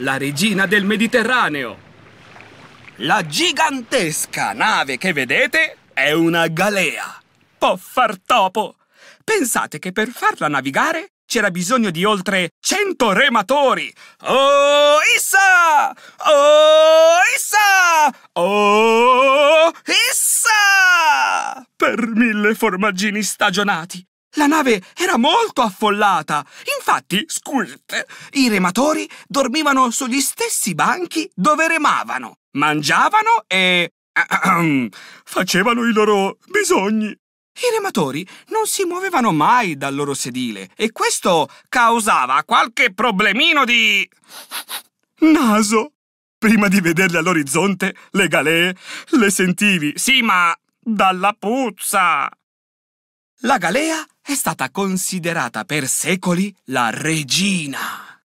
la regina del Mediterraneo. La gigantesca nave che vedete è una galea. Può far topo! Pensate che per farla navigare c'era bisogno di oltre 100 rematori. Oh, Issa! Oh, Issa! Oh, Issa! Per mille formaggini stagionati, la nave era molto affollata. Infatti, squirt, i rematori dormivano sugli stessi banchi dove remavano, mangiavano e... facevano i loro bisogni. I rematori non si muovevano mai dal loro sedile e questo causava qualche problemino di... naso. Prima di vederle all'orizzonte, le galee le sentivi. Sì, ma dalla puzza. La galea è stata considerata per secoli la regina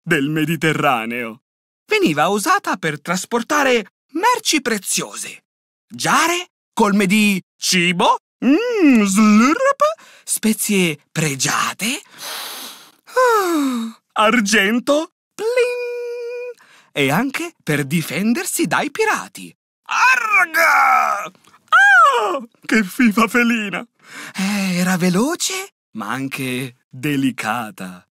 del Mediterraneo. Veniva usata per trasportare merci preziose, giare colme di cibo, mm, slurp, spezie pregiate, argento, plin, e anche per difendersi dai pirati. Arga! Ah, che fifa felina! Eh, era veloce ma anche delicata.